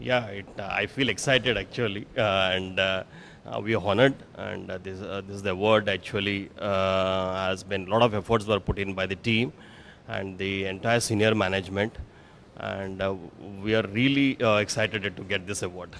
Yeah, it, uh, I feel excited actually, uh, and uh, we are honored. And this this the award actually has been a lot of efforts were put in by the team and the entire senior management, and we are really excited to get this award.